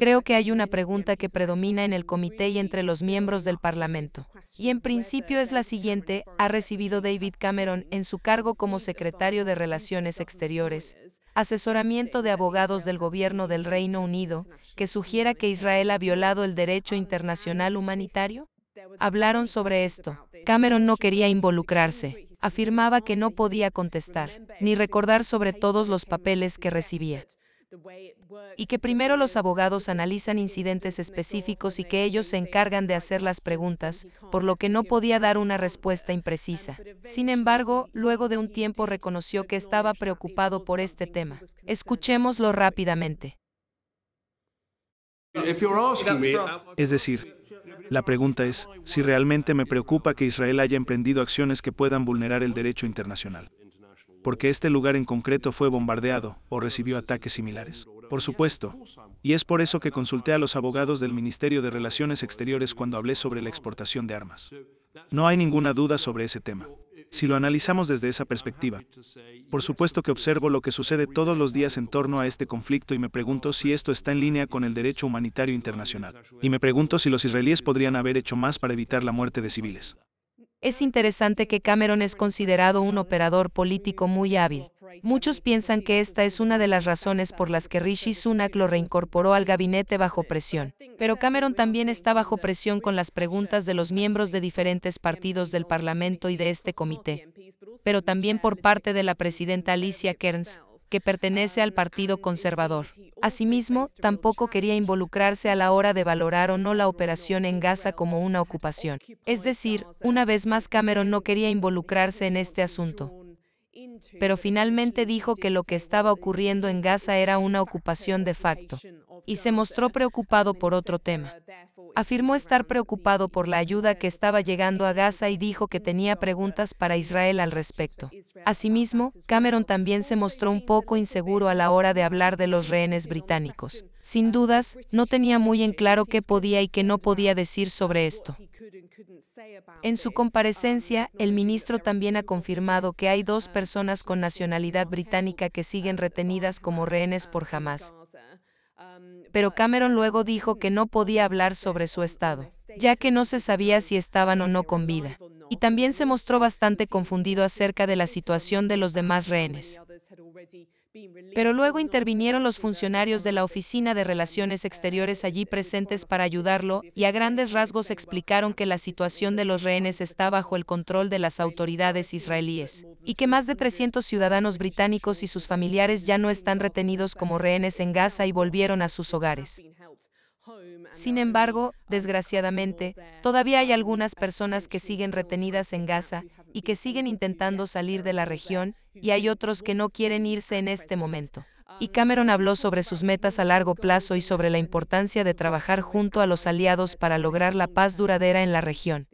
Creo que hay una pregunta que predomina en el comité y entre los miembros del Parlamento. Y en principio es la siguiente, ¿ha recibido David Cameron en su cargo como secretario de Relaciones Exteriores asesoramiento de abogados del gobierno del Reino Unido que sugiera que Israel ha violado el derecho internacional humanitario? Hablaron sobre esto. Cameron no quería involucrarse, afirmaba que no podía contestar, ni recordar sobre todos los papeles que recibía y que primero los abogados analizan incidentes específicos y que ellos se encargan de hacer las preguntas, por lo que no podía dar una respuesta imprecisa. Sin embargo, luego de un tiempo reconoció que estaba preocupado por este tema. Escuchémoslo rápidamente. Es decir, la pregunta es si realmente me preocupa que Israel haya emprendido acciones que puedan vulnerar el derecho internacional porque este lugar en concreto fue bombardeado o recibió ataques similares. Por supuesto. Y es por eso que consulté a los abogados del Ministerio de Relaciones Exteriores cuando hablé sobre la exportación de armas. No hay ninguna duda sobre ese tema. Si lo analizamos desde esa perspectiva, por supuesto que observo lo que sucede todos los días en torno a este conflicto y me pregunto si esto está en línea con el derecho humanitario internacional. Y me pregunto si los israelíes podrían haber hecho más para evitar la muerte de civiles. Es interesante que Cameron es considerado un operador político muy hábil. Muchos piensan que esta es una de las razones por las que Rishi Sunak lo reincorporó al gabinete bajo presión. Pero Cameron también está bajo presión con las preguntas de los miembros de diferentes partidos del Parlamento y de este comité. Pero también por parte de la presidenta Alicia Kearns, que pertenece al Partido Conservador. Asimismo, tampoco quería involucrarse a la hora de valorar o no la operación en Gaza como una ocupación. Es decir, una vez más Cameron no quería involucrarse en este asunto pero finalmente dijo que lo que estaba ocurriendo en Gaza era una ocupación de facto, y se mostró preocupado por otro tema. Afirmó estar preocupado por la ayuda que estaba llegando a Gaza y dijo que tenía preguntas para Israel al respecto. Asimismo, Cameron también se mostró un poco inseguro a la hora de hablar de los rehenes británicos sin dudas, no tenía muy en claro qué podía y qué no podía decir sobre esto. En su comparecencia, el ministro también ha confirmado que hay dos personas con nacionalidad británica que siguen retenidas como rehenes por jamás. Pero Cameron luego dijo que no podía hablar sobre su estado, ya que no se sabía si estaban o no con vida. Y también se mostró bastante confundido acerca de la situación de los demás rehenes. Pero luego intervinieron los funcionarios de la Oficina de Relaciones Exteriores allí presentes para ayudarlo y a grandes rasgos explicaron que la situación de los rehenes está bajo el control de las autoridades israelíes y que más de 300 ciudadanos británicos y sus familiares ya no están retenidos como rehenes en Gaza y volvieron a sus hogares. Sin embargo, desgraciadamente, todavía hay algunas personas que siguen retenidas en Gaza y que siguen intentando salir de la región, y hay otros que no quieren irse en este momento. Y um, Cameron habló sobre sus metas a largo plazo y sobre la importancia de trabajar junto a los aliados para lograr la paz duradera en la región.